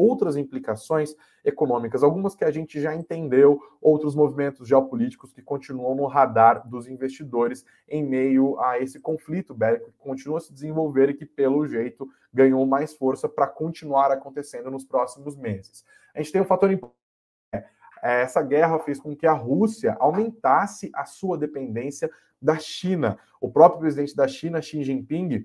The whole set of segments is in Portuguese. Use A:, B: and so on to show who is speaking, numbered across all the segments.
A: outras implicações econômicas, algumas que a gente já entendeu, outros movimentos geopolíticos que continuam no radar dos investidores em meio a esse conflito bélico que continua a se desenvolver e que, pelo jeito, ganhou mais força para continuar acontecendo nos próximos meses. A gente tem um fator importante é, essa guerra fez com que a Rússia aumentasse a sua dependência da China. O próprio presidente da China, Xi Jinping,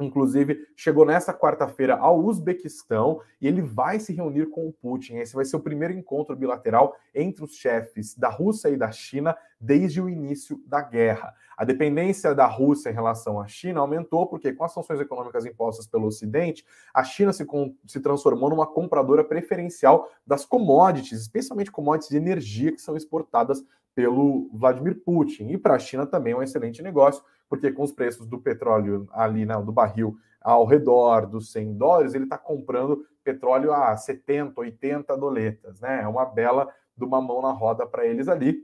A: Inclusive, chegou nesta quarta-feira ao Uzbequistão e ele vai se reunir com o Putin. Esse vai ser o primeiro encontro bilateral entre os chefes da Rússia e da China desde o início da guerra. A dependência da Rússia em relação à China aumentou porque, com as sanções econômicas impostas pelo Ocidente, a China se, se transformou numa compradora preferencial das commodities, especialmente commodities de energia que são exportadas pelo Vladimir Putin. E para a China também é um excelente negócio, porque com os preços do petróleo ali, né, do barril ao redor dos 100 dólares, ele está comprando petróleo a 70, 80 doletas. Né? É uma bela de uma mão na roda para eles ali.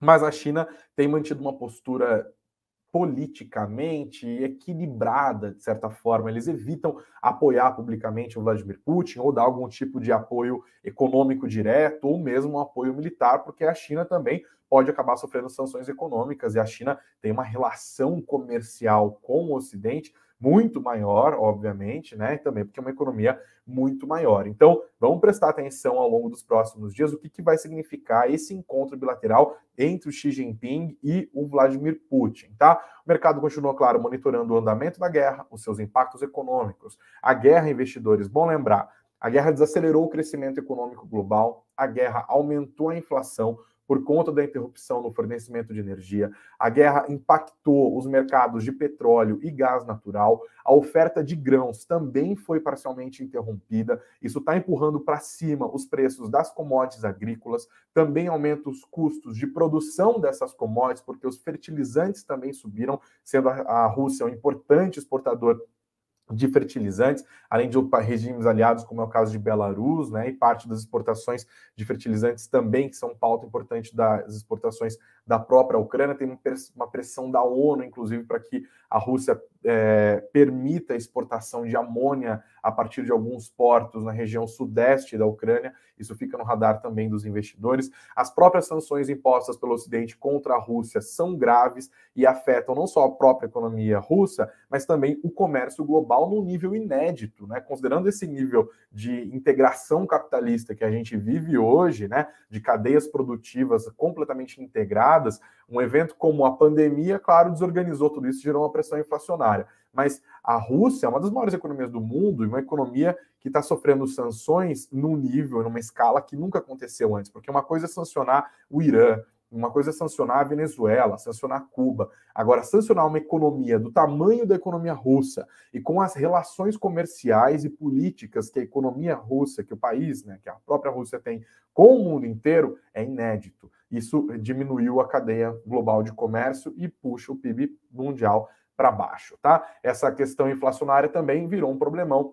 A: Mas a China tem mantido uma postura politicamente equilibrada, de certa forma. Eles evitam apoiar publicamente o Vladimir Putin ou dar algum tipo de apoio econômico direto ou mesmo um apoio militar, porque a China também pode acabar sofrendo sanções econômicas e a China tem uma relação comercial com o Ocidente muito maior, obviamente, né? E também porque é uma economia muito maior. Então, vamos prestar atenção ao longo dos próximos dias o que, que vai significar esse encontro bilateral entre o Xi Jinping e o Vladimir Putin, tá? O mercado continua, claro, monitorando o andamento da guerra, os seus impactos econômicos. A guerra, investidores, bom lembrar, a guerra desacelerou o crescimento econômico global, a guerra aumentou a inflação, por conta da interrupção no fornecimento de energia. A guerra impactou os mercados de petróleo e gás natural. A oferta de grãos também foi parcialmente interrompida. Isso está empurrando para cima os preços das commodities agrícolas, também aumenta os custos de produção dessas commodities, porque os fertilizantes também subiram, sendo a Rússia um importante exportador de fertilizantes, além de regimes aliados, como é o caso de Belarus, né, e parte das exportações de fertilizantes também, que são pauta importante das exportações da própria Ucrânia. Tem uma pressão da ONU, inclusive, para que a Rússia é, permita a exportação de amônia a partir de alguns portos na região sudeste da Ucrânia. Isso fica no radar também dos investidores. As próprias sanções impostas pelo Ocidente contra a Rússia são graves e afetam não só a própria economia russa, mas também o comércio global global num nível inédito, né? Considerando esse nível de integração capitalista que a gente vive hoje, né? De cadeias produtivas completamente integradas, um evento como a pandemia, claro, desorganizou tudo isso, gerou uma pressão inflacionária. Mas a Rússia é uma das maiores economias do mundo e uma economia que está sofrendo sanções num nível, numa escala que nunca aconteceu antes, porque uma coisa é sancionar o Irã, uma coisa é sancionar a Venezuela, sancionar Cuba. Agora, sancionar uma economia do tamanho da economia russa e com as relações comerciais e políticas que a economia russa, que o país, né, que a própria Rússia tem com o mundo inteiro, é inédito. Isso diminuiu a cadeia global de comércio e puxa o PIB mundial para baixo, tá? Essa questão inflacionária também virou um problemão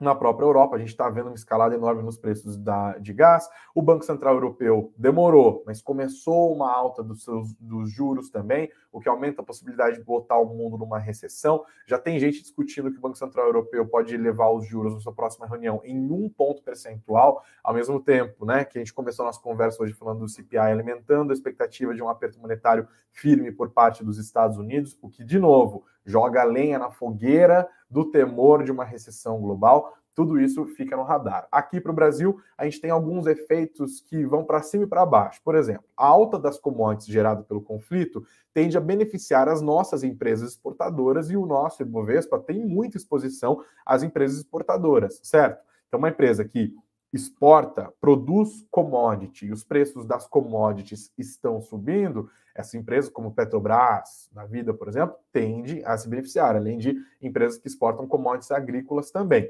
A: na própria Europa. A gente está vendo uma escalada enorme nos preços da, de gás. O Banco Central Europeu demorou, mas começou uma alta dos, seus, dos juros também, o que aumenta a possibilidade de botar o mundo numa recessão. Já tem gente discutindo que o Banco Central Europeu pode levar os juros na sua próxima reunião em um ponto percentual, ao mesmo tempo né, que a gente começou a nossa conversa hoje falando do CPI, alimentando a expectativa de um aperto monetário firme por parte dos Estados Unidos, o que, de novo, joga lenha na fogueira do temor de uma recessão global. Tudo isso fica no radar. Aqui para o Brasil, a gente tem alguns efeitos que vão para cima e para baixo. Por exemplo, a alta das commodities gerada pelo conflito tende a beneficiar as nossas empresas exportadoras e o nosso Ibovespa tem muita exposição às empresas exportadoras, certo? Então, uma empresa que exporta, produz commodity e os preços das commodities estão subindo, essa empresa, como Petrobras, na vida, por exemplo, tende a se beneficiar, além de empresas que exportam commodities agrícolas também.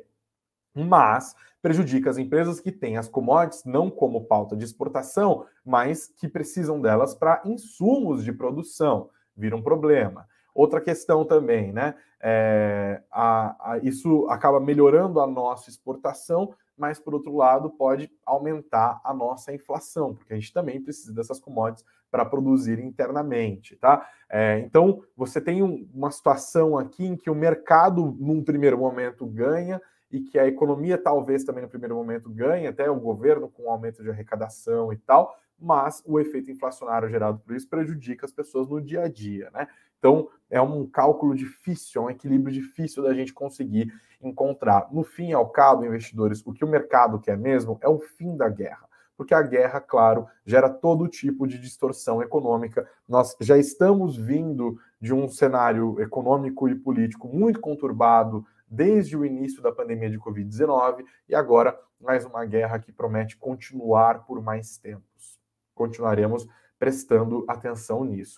A: Mas prejudica as empresas que têm as commodities não como pauta de exportação, mas que precisam delas para insumos de produção. Vira um problema. Outra questão também, né? É, a, a, isso acaba melhorando a nossa exportação, mas por outro lado pode aumentar a nossa inflação, porque a gente também precisa dessas commodities para produzir internamente, tá? É, então você tem um, uma situação aqui em que o mercado num primeiro momento ganha e que a economia talvez também no primeiro momento ganhe, até o governo com aumento de arrecadação e tal, mas o efeito inflacionário gerado por isso prejudica as pessoas no dia a dia, né? Então, é um cálculo difícil, é um equilíbrio difícil da gente conseguir encontrar. No fim e ao cabo, investidores, o que o mercado quer mesmo é o fim da guerra porque a guerra, claro, gera todo tipo de distorção econômica. Nós já estamos vindo de um cenário econômico e político muito conturbado desde o início da pandemia de Covid-19 e agora mais uma guerra que promete continuar por mais tempos continuaremos prestando atenção nisso.